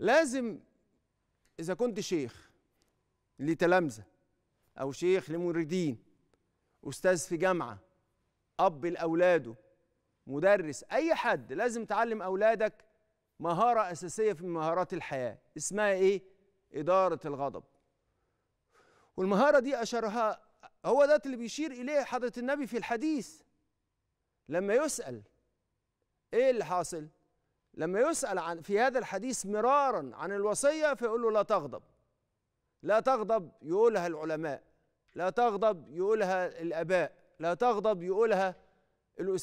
لازم إذا كنت شيخ لتلامذة أو شيخ لمريدين أستاذ في جامعة أب لأولاده مدرس أي حد لازم تعلم أولادك مهارة أساسية في مهارات الحياة اسمها إيه؟ إدارة الغضب والمهارة دي أشرها هو ده اللي بيشير إليه حضرة النبي في الحديث لما يسأل إيه اللي حاصل؟ لما يسأل عن في هذا الحديث مرارا عن الوصية فيقول له لا تغضب لا تغضب يقولها العلماء لا تغضب يقولها الآباء لا تغضب يقولها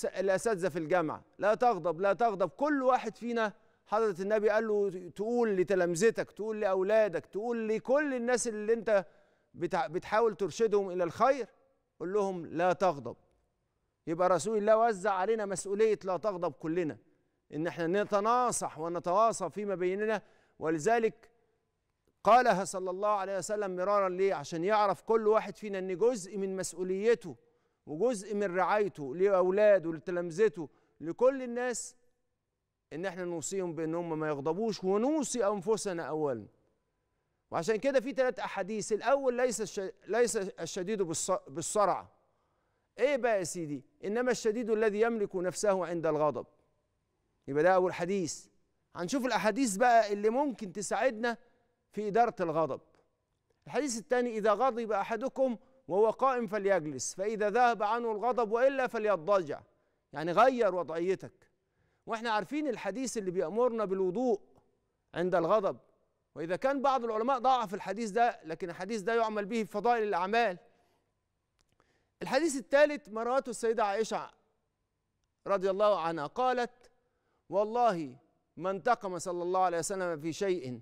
الأساتذة في الجامعة لا تغضب لا تغضب كل واحد فينا حضرة النبي قال له تقول لتلامذتك تقول لأولادك تقول لكل الناس اللي أنت بتحاول ترشدهم إلى الخير قول لهم لا تغضب يبقى رسول الله وزع علينا مسؤولية لا تغضب كلنا ان احنا نتناصح ونتواصى فيما بيننا ولذلك قالها صلى الله عليه وسلم مرارا ليه عشان يعرف كل واحد فينا ان جزء من مسؤوليته وجزء من رعايته لاولاده لتلامذته لكل الناس ان احنا نوصيهم بان هم ما يغضبوش ونوصي انفسنا اولا وعشان كده في ثلاث احاديث الاول ليس ليس الشديد بالصرع ايه بقى يا سيدي انما الشديد الذي يملك نفسه عند الغضب يبقى ده اول حديث هنشوف الاحاديث بقى اللي ممكن تساعدنا في اداره الغضب الحديث الثاني اذا غضب احدكم وهو قائم فليجلس فاذا ذهب عنه الغضب والا فليضجع يعني غير وضعيتك واحنا عارفين الحديث اللي بيامرنا بالوضوء عند الغضب واذا كان بعض العلماء ضعف الحديث ده لكن الحديث ده يعمل به فضائل الاعمال الحديث الثالث ما السيده عائشه رضي الله عنها قالت والله ما انتقم صلى الله عليه وسلم في شيء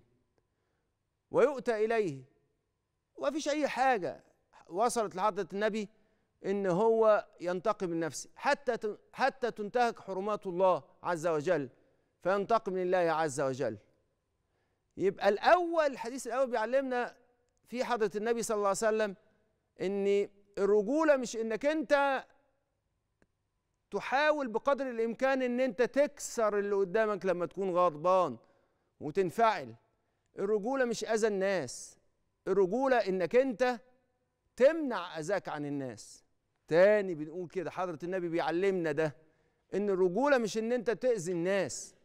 ويؤتى إليه وفيش أي حاجة وصلت لحضرة النبي إن هو ينتقم لنفسه حتى حتى تنتهك حرمات الله عز وجل فينتقم لله عز وجل يبقى الأول الحديث الأول بيعلمنا في حضرة النبي صلى الله عليه وسلم إن الرجولة مش إنك أنت تحاول بقدر الامكان ان انت تكسر اللي قدامك لما تكون غضبان وتنفعل الرجوله مش اذى الناس الرجوله انك انت تمنع اذاك عن الناس تاني بنقول كده حضره النبي بيعلمنا ده ان الرجوله مش ان انت تاذي الناس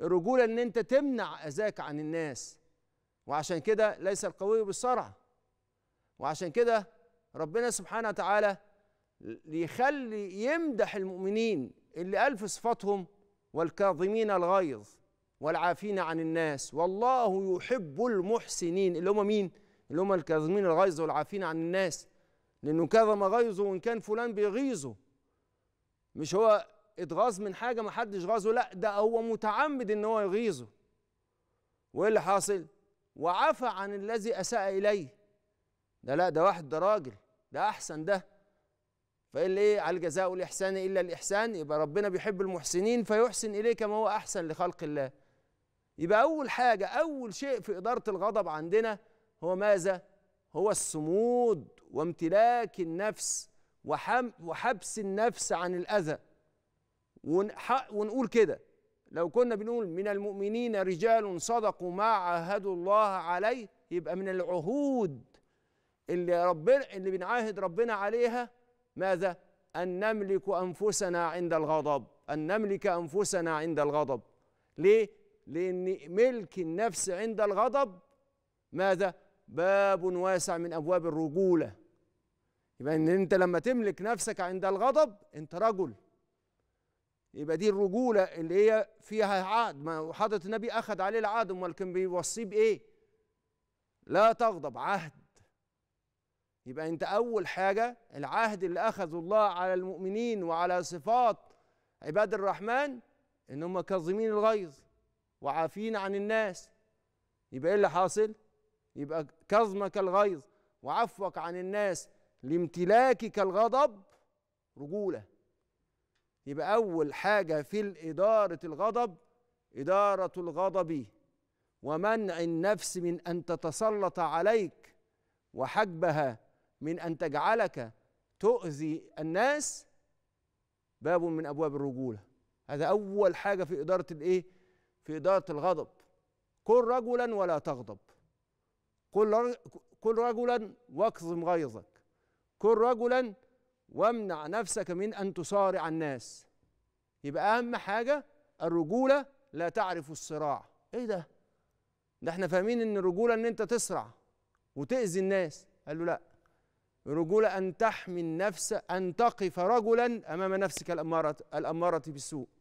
الرجوله ان انت تمنع اذاك عن الناس وعشان كده ليس القوي بالصرع وعشان كده ربنا سبحانه وتعالى يخلي يمدح المؤمنين اللي ألف صفاتهم والكاظمين الغيظ والعافين عن الناس والله يحب المحسنين اللي هم مين؟ اللي هم الكاظمين الغيظ والعافين عن الناس لأنه كظم غيظه وإن كان فلان بيغيظه مش هو اتغاظ من حاجة ما حدش غاظه لا ده هو متعمد إن هو يغيظه وإيه اللي حاصل؟ وعفى عن الذي أساء إليه ده لا ده واحد ده راجل ده أحسن ده فقال ايه على الجزاء الاحسان الا الاحسان يبقى ربنا بيحب المحسنين فيحسن اليه كما هو احسن لخلق الله يبقى اول حاجه اول شيء في اداره الغضب عندنا هو ماذا هو الصمود وامتلاك النفس وحبس النفس عن الاذى ونقول كده لو كنا بنقول من المؤمنين رجال صدقوا ما عاهدوا الله عليه يبقى من العهود اللي ربنا اللي بنعاهد ربنا عليها ماذا ان نملك انفسنا عند الغضب ان نملك انفسنا عند الغضب ليه لان ملك النفس عند الغضب ماذا باب واسع من ابواب الرجوله يبقى ان انت لما تملك نفسك عند الغضب انت رجل يبقى دي الرجوله اللي هي فيها عهد ما حضره النبي اخذ عليه العهد امال كان بيوصيه بايه لا تغضب عهد يبقى انت اول حاجه العهد اللي اخذه الله على المؤمنين وعلى صفات عباد الرحمن ان هم كاظمين الغيظ وعافين عن الناس يبقى ايه اللي حاصل يبقى كظمك الغيظ وعفوك عن الناس لامتلاكك الغضب رجوله يبقى اول حاجه في اداره الغضب اداره الغضب ومنع النفس من ان تتسلط عليك وحجبها من ان تجعلك تؤذي الناس باب من ابواب الرجوله هذا اول حاجه في اداره الايه في اداره الغضب كن رجلا ولا تغضب كن رجلا واكظم غيظك كن رجلا وامنع نفسك من ان تصارع الناس يبقى اهم حاجه الرجوله لا تعرف الصراع ايه ده ده احنا فاهمين ان الرجوله ان انت تسرع وتاذي الناس قال له لا الرجولة أن تحمي النفس أن تقف رجلا أمام نفسك الأمارة, الأمارة بالسوء